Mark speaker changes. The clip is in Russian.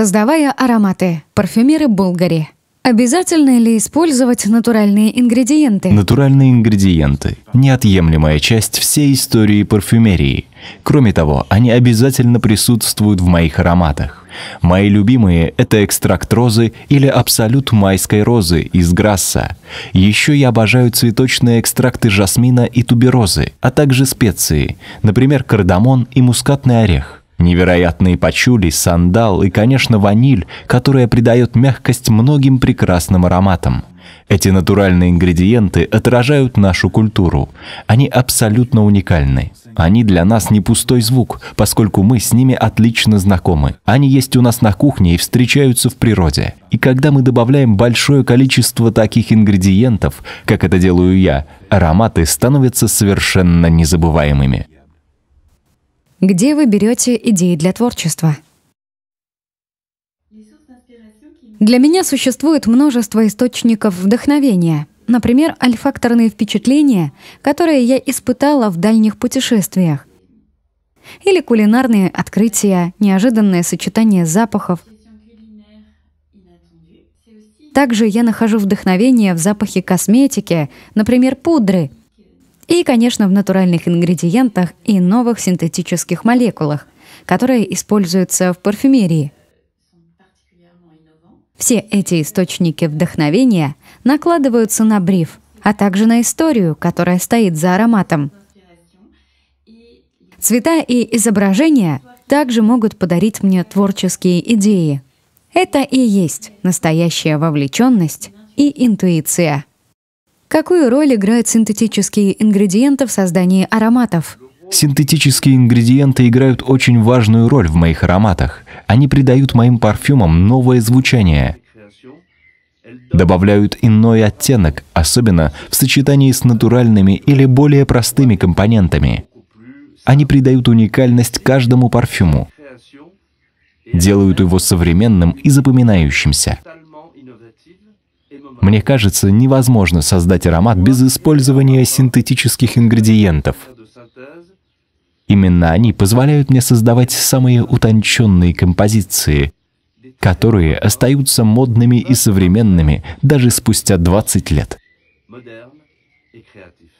Speaker 1: Создавая ароматы, парфюмеры Булгари. Обязательно ли использовать натуральные ингредиенты?
Speaker 2: Натуральные ингредиенты – неотъемлемая часть всей истории парфюмерии. Кроме того, они обязательно присутствуют в моих ароматах. Мои любимые – это экстракт розы или абсолют майской розы из Грасса. Еще я обожаю цветочные экстракты жасмина и туберозы, а также специи, например, кардамон и мускатный орех. Невероятные пачули, сандал и, конечно, ваниль, которая придает мягкость многим прекрасным ароматам. Эти натуральные ингредиенты отражают нашу культуру. Они абсолютно уникальны. Они для нас не пустой звук, поскольку мы с ними отлично знакомы. Они есть у нас на кухне и встречаются в природе. И когда мы добавляем большое количество таких ингредиентов, как это делаю я, ароматы становятся совершенно незабываемыми.
Speaker 1: Где вы берете идеи для творчества? Для меня существует множество источников вдохновения. Например, альфакторные впечатления, которые я испытала в дальних путешествиях. Или кулинарные открытия, неожиданное сочетание запахов. Также я нахожу вдохновение в запахе косметики, например, пудры, и, конечно, в натуральных ингредиентах и новых синтетических молекулах, которые используются в парфюмерии. Все эти источники вдохновения накладываются на бриф, а также на историю, которая стоит за ароматом. Цвета и изображения также могут подарить мне творческие идеи. Это и есть настоящая вовлеченность и интуиция. Какую роль играют синтетические ингредиенты в создании ароматов?
Speaker 2: Синтетические ингредиенты играют очень важную роль в моих ароматах. Они придают моим парфюмам новое звучание. Добавляют иной оттенок, особенно в сочетании с натуральными или более простыми компонентами. Они придают уникальность каждому парфюму. Делают его современным и запоминающимся. Мне кажется, невозможно создать аромат без использования синтетических ингредиентов. Именно они позволяют мне создавать самые утонченные композиции, которые остаются модными и современными даже спустя 20 лет. moderne et créatif.